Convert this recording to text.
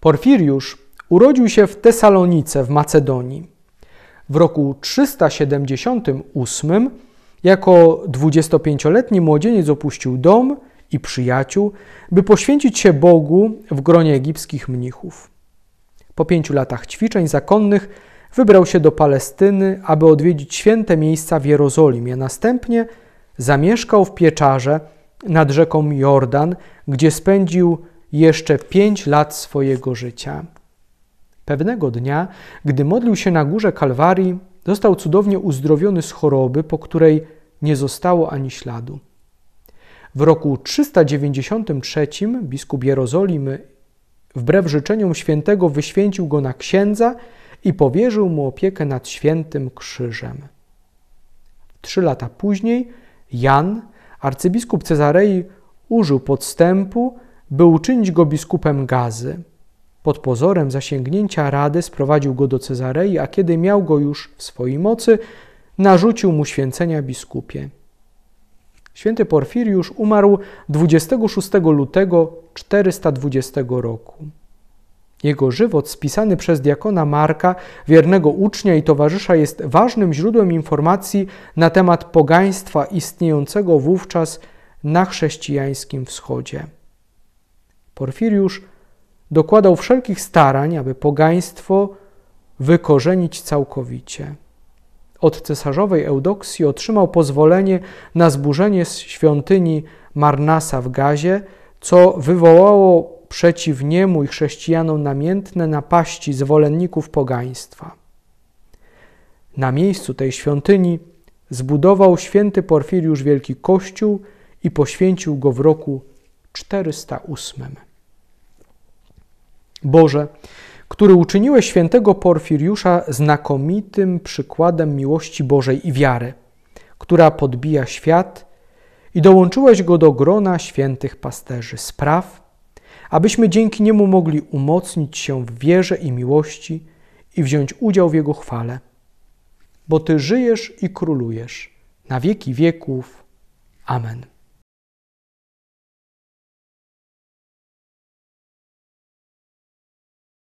Porfiriusz urodził się w Tesalonice w Macedonii. W roku 378 jako 25-letni młodzieniec opuścił dom i przyjaciół, by poświęcić się Bogu w gronie egipskich mnichów. Po pięciu latach ćwiczeń zakonnych wybrał się do Palestyny, aby odwiedzić święte miejsca w Jerozolimie. Następnie zamieszkał w pieczarze nad rzeką Jordan, gdzie spędził jeszcze pięć lat swojego życia. Pewnego dnia, gdy modlił się na górze Kalwarii, został cudownie uzdrowiony z choroby, po której nie zostało ani śladu. W roku 393 biskup Jerozolimy wbrew życzeniom świętego wyświęcił go na księdza i powierzył mu opiekę nad świętym krzyżem. Trzy lata później Jan, arcybiskup Cezarei, użył podstępu, by uczynić go biskupem Gazy. Pod pozorem zasięgnięcia rady sprowadził go do Cezarei, a kiedy miał go już w swojej mocy, narzucił mu święcenia biskupie. Święty Porfiriusz umarł 26 lutego 420 roku. Jego żywot, spisany przez diakona Marka, wiernego ucznia i towarzysza, jest ważnym źródłem informacji na temat pogaństwa istniejącego wówczas na chrześcijańskim wschodzie. Porfiriusz dokładał wszelkich starań, aby pogaństwo wykorzenić całkowicie. Od cesarzowej Eudoksji otrzymał pozwolenie na zburzenie świątyni Marnasa w Gazie, co wywołało przeciw niemu i chrześcijanom namiętne napaści zwolenników pogaństwa. Na miejscu tej świątyni zbudował święty Porfiriusz wielki kościół i poświęcił go w roku 408. Boże, który uczyniłeś świętego Porfiriusza znakomitym przykładem miłości Bożej i wiary, która podbija świat i dołączyłeś go do grona świętych pasterzy spraw, abyśmy dzięki niemu mogli umocnić się w wierze i miłości i wziąć udział w jego chwale. Bo Ty żyjesz i królujesz na wieki wieków. Amen.